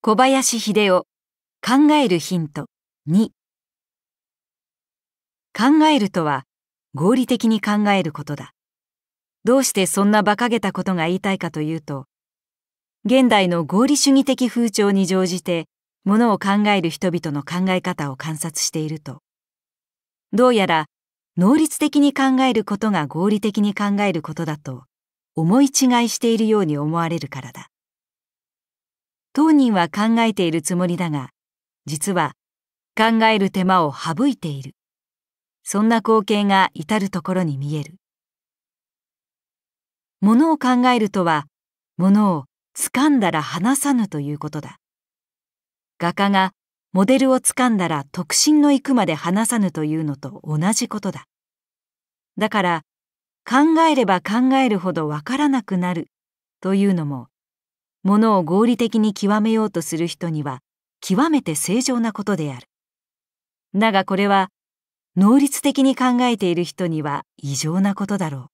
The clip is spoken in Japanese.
小林秀夫考えるヒント2考えるとは合理的に考えることだどうしてそんな馬鹿げたことが言いたいかというと現代の合理主義的風潮に乗じてものを考える人々の考え方を観察しているとどうやら能率的に考えることが合理的に考えることだと思い違いしているように思われるからだ当人は考えているつもりだが、実は考える手間を省いている。そんな光景が至るところに見える。ものを考えるとは、物を掴んだら離さぬということだ。画家がモデルを掴んだら特進の行くまで離さぬというのと同じことだ。だから、考えれば考えるほどわからなくなるというのもものを合理的に極めようとする人には極めて正常なことである。だがこれは能率的に考えている人には異常なことだろう。